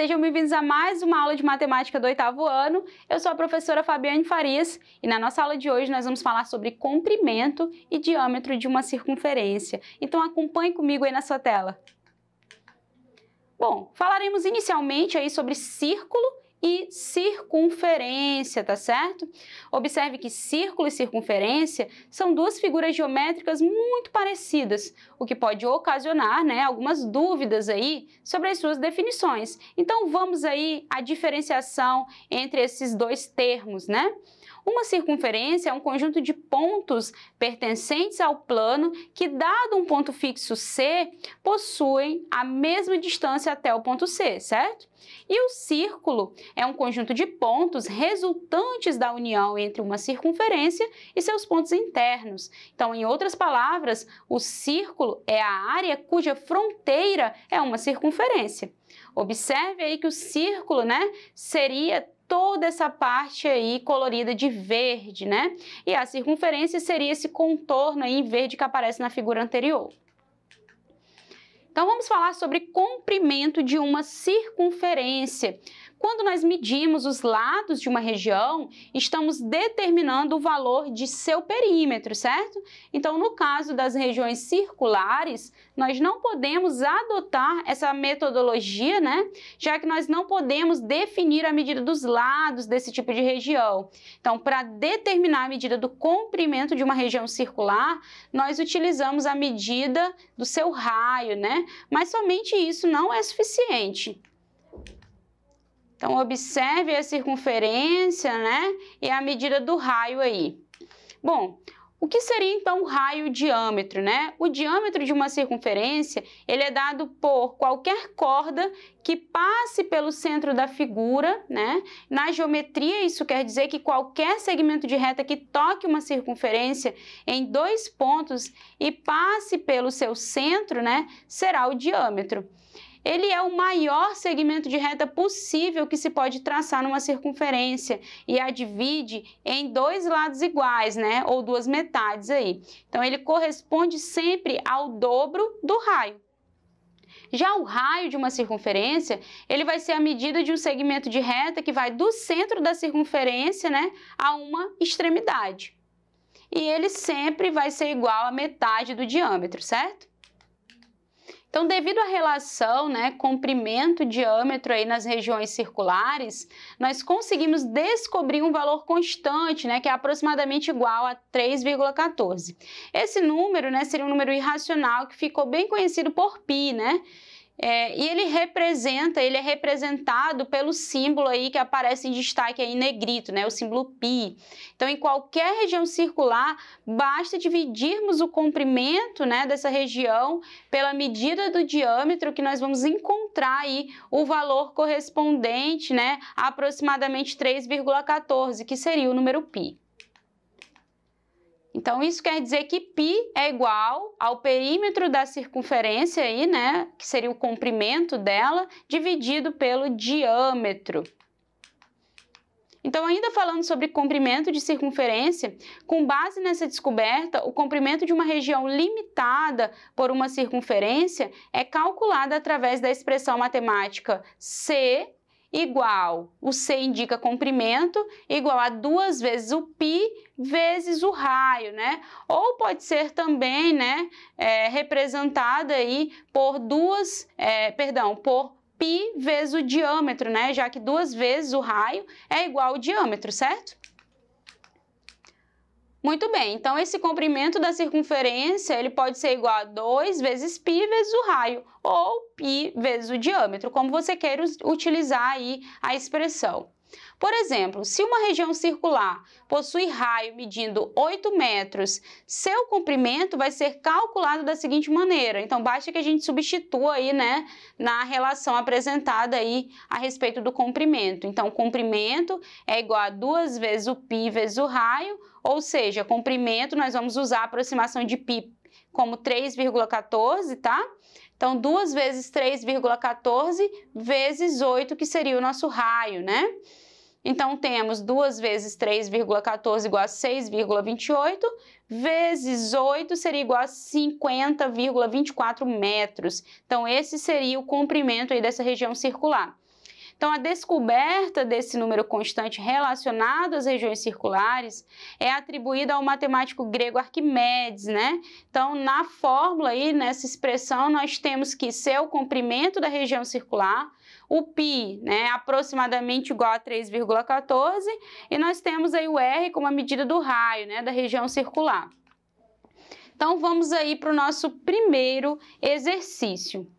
sejam bem-vindos a mais uma aula de matemática do oitavo ano. Eu sou a professora Fabiane Farias e na nossa aula de hoje nós vamos falar sobre comprimento e diâmetro de uma circunferência. Então acompanhe comigo aí na sua tela. Bom, falaremos inicialmente aí sobre círculo e circunferência, tá certo? Observe que círculo e circunferência são duas figuras geométricas muito parecidas, o que pode ocasionar né, algumas dúvidas aí sobre as suas definições. Então vamos aí à diferenciação entre esses dois termos, né? Uma circunferência é um conjunto de pontos pertencentes ao plano que, dado um ponto fixo C, possuem a mesma distância até o ponto C, certo? E o círculo é um conjunto de pontos resultantes da união entre uma circunferência e seus pontos internos. Então, em outras palavras, o círculo é a área cuja fronteira é uma circunferência. Observe aí que o círculo, né, seria toda essa parte aí colorida de verde, né? E a circunferência seria esse contorno aí em verde que aparece na figura anterior. Então vamos falar sobre comprimento de uma circunferência. Quando nós medimos os lados de uma região, estamos determinando o valor de seu perímetro, certo? Então, no caso das regiões circulares, nós não podemos adotar essa metodologia, né? Já que nós não podemos definir a medida dos lados desse tipo de região. Então, para determinar a medida do comprimento de uma região circular, nós utilizamos a medida do seu raio, né? Mas somente isso não é suficiente. Então, observe a circunferência, né? E a medida do raio aí. Bom, o que seria então o raio diâmetro, né? O diâmetro de uma circunferência, ele é dado por qualquer corda que passe pelo centro da figura, né? Na geometria, isso quer dizer que qualquer segmento de reta que toque uma circunferência em dois pontos e passe pelo seu centro, né, será o diâmetro ele é o maior segmento de reta possível que se pode traçar numa circunferência e a divide em dois lados iguais, né? Ou duas metades aí. Então ele corresponde sempre ao dobro do raio. Já o raio de uma circunferência, ele vai ser a medida de um segmento de reta que vai do centro da circunferência, né, a uma extremidade. E ele sempre vai ser igual à metade do diâmetro, certo? Então, devido à relação, né, comprimento, diâmetro aí nas regiões circulares, nós conseguimos descobrir um valor constante, né, que é aproximadamente igual a 3,14. Esse número, né, seria um número irracional que ficou bem conhecido por π, né? É, e ele representa, ele é representado pelo símbolo aí que aparece em destaque aí em negrito, né, o símbolo π. Então, em qualquer região circular, basta dividirmos o comprimento né, dessa região pela medida do diâmetro que nós vamos encontrar aí o valor correspondente né, a aproximadamente 3,14, que seria o número π. Então, isso quer dizer que π é igual ao perímetro da circunferência, aí, né, que seria o comprimento dela, dividido pelo diâmetro. Então, ainda falando sobre comprimento de circunferência, com base nessa descoberta, o comprimento de uma região limitada por uma circunferência é calculado através da expressão matemática C igual o C indica comprimento, igual a duas vezes o pi vezes o raio, né? Ou pode ser também, né, é, representada aí por duas, é, perdão, por pi vezes o diâmetro, né? Já que duas vezes o raio é igual ao diâmetro, certo? Muito bem, então esse comprimento da circunferência ele pode ser igual a 2 vezes π vezes o raio, ou π vezes o diâmetro, como você queira utilizar aí a expressão. Por exemplo, se uma região circular possui raio medindo 8 metros, seu comprimento vai ser calculado da seguinte maneira. Então, basta que a gente substitua aí, né, na relação apresentada aí a respeito do comprimento. Então, comprimento é igual a 2 vezes o π vezes o raio, ou seja, comprimento nós vamos usar a aproximação de π como 3,14, tá? Então, 2 vezes 3,14 vezes 8, que seria o nosso raio, né? Então, temos 2 vezes 3,14 igual a 6,28, vezes 8 seria igual a 50,24 metros. Então, esse seria o comprimento aí dessa região circular. Então, a descoberta desse número constante relacionado às regiões circulares é atribuída ao matemático grego Arquimedes, né? Então, na fórmula aí, nessa expressão, nós temos que ser o comprimento da região circular, o π, né, aproximadamente igual a 3,14, e nós temos aí o r como a medida do raio, né, da região circular. Então, vamos aí para o nosso primeiro exercício.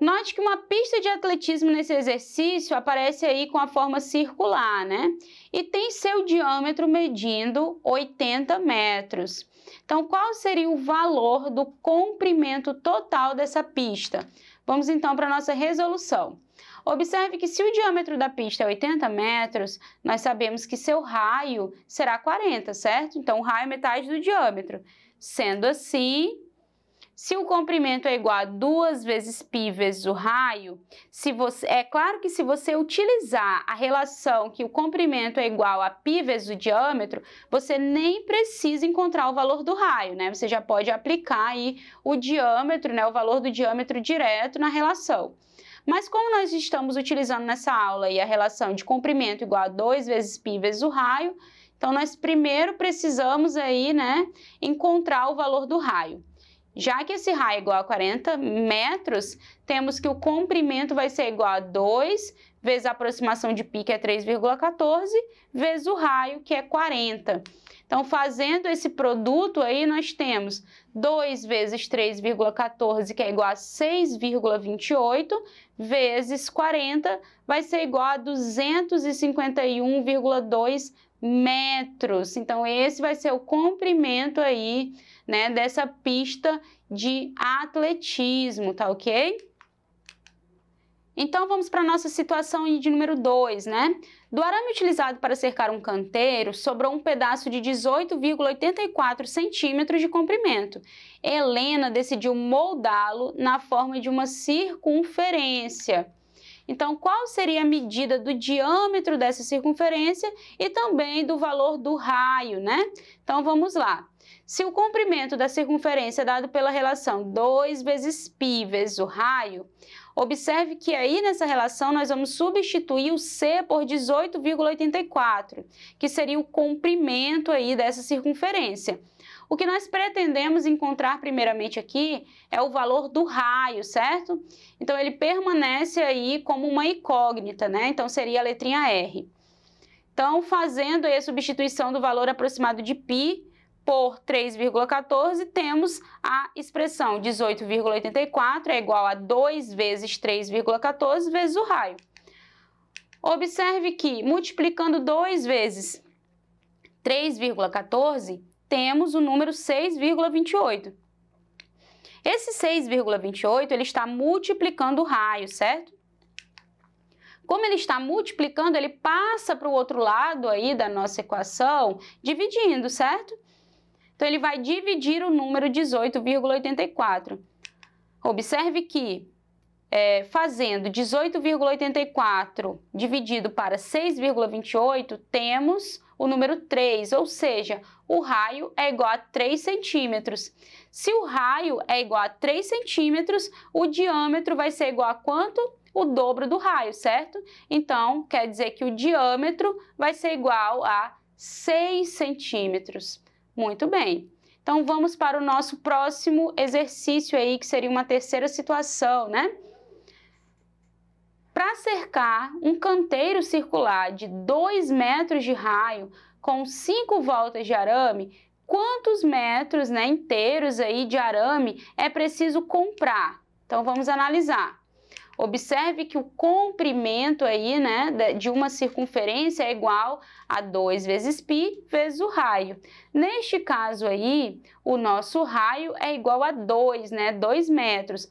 Note que uma pista de atletismo nesse exercício aparece aí com a forma circular, né? E tem seu diâmetro medindo 80 metros. Então, qual seria o valor do comprimento total dessa pista? Vamos então para a nossa resolução. Observe que se o diâmetro da pista é 80 metros, nós sabemos que seu raio será 40, certo? Então, o raio é metade do diâmetro. Sendo assim, se o comprimento é igual a 2 vezes π vezes o raio, se você, é claro que se você utilizar a relação que o comprimento é igual a π vezes o diâmetro, você nem precisa encontrar o valor do raio, né? Você já pode aplicar aí o diâmetro, né, o valor do diâmetro direto na relação. Mas como nós estamos utilizando nessa aula aí a relação de comprimento igual a 2 vezes π vezes o raio, então nós primeiro precisamos aí, né, encontrar o valor do raio. Já que esse raio é igual a 40 metros, temos que o comprimento vai ser igual a 2 vezes a aproximação de pi, que é 3,14, vezes o raio, que é 40. Então, fazendo esse produto aí, nós temos 2 vezes 3,14, que é igual a 6,28, vezes 40, vai ser igual a 251,2 metros. Então, esse vai ser o comprimento aí, né, dessa pista de atletismo, tá ok? Então, vamos para a nossa situação de número 2, né? Do arame utilizado para cercar um canteiro, sobrou um pedaço de 18,84 centímetros de comprimento. Helena decidiu moldá-lo na forma de uma circunferência. Então, qual seria a medida do diâmetro dessa circunferência e também do valor do raio, né? Então, vamos lá. Se o comprimento da circunferência é dado pela relação 2 vezes π vezes o raio, observe que aí nessa relação nós vamos substituir o c por 18,84, que seria o comprimento aí dessa circunferência. O que nós pretendemos encontrar primeiramente aqui é o valor do raio, certo? Então ele permanece aí como uma incógnita, né? Então seria a letrinha R. Então, fazendo a substituição do valor aproximado de π por 3,14, temos a expressão 18,84 é igual a 2 vezes 3,14 vezes o raio. Observe que multiplicando 2 vezes 3,14, temos o número 6,28. Esse 6,28 ele está multiplicando o raio, certo? Como ele está multiplicando, ele passa para o outro lado aí da nossa equação, dividindo, certo? Então ele vai dividir o número 18,84. Observe que é, fazendo 18,84 dividido para 6,28, temos o número 3, ou seja, o raio é igual a 3 centímetros. Se o raio é igual a 3 centímetros, o diâmetro vai ser igual a quanto? O dobro do raio, certo? Então, quer dizer que o diâmetro vai ser igual a 6 centímetros. Muito bem. Então, vamos para o nosso próximo exercício aí, que seria uma terceira situação, né? para cercar um canteiro circular de 2 metros de raio com 5 voltas de arame, quantos metros né, inteiros aí de arame é preciso comprar? Então vamos analisar. Observe que o comprimento aí, né, de uma circunferência é igual a 2 vezes π vezes o raio. Neste caso aí, o nosso raio é igual a 2, né, 2 metros.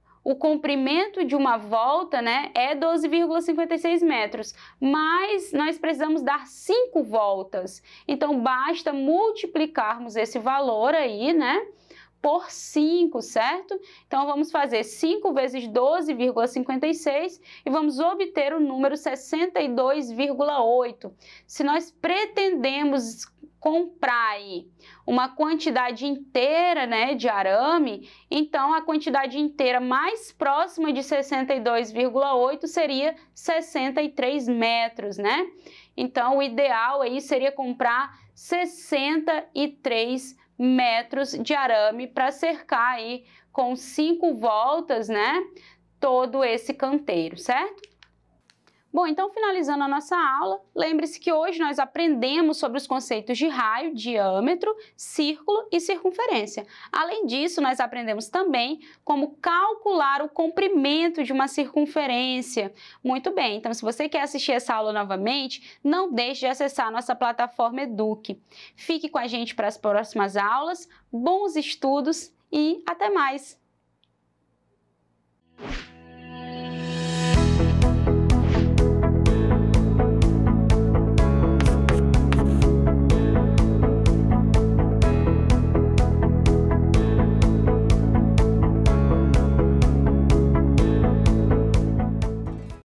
o comprimento de uma volta né, é 12,56 metros, mas nós precisamos dar 5 voltas. Então, basta multiplicarmos esse valor aí, né? Por 5, certo? Então, vamos fazer 5 vezes 12,56 e vamos obter o número 62,8. Se nós pretendemos comprai uma quantidade inteira né, de arame, então a quantidade inteira mais próxima de 62,8 seria 63 metros, né? Então o ideal aí seria comprar 63 metros de arame para cercar aí com cinco voltas, né? Todo esse canteiro, certo? Bom, então finalizando a nossa aula, lembre-se que hoje nós aprendemos sobre os conceitos de raio, diâmetro, círculo e circunferência. Além disso, nós aprendemos também como calcular o comprimento de uma circunferência. Muito bem, então se você quer assistir essa aula novamente, não deixe de acessar a nossa plataforma Eduque. Fique com a gente para as próximas aulas, bons estudos e até mais!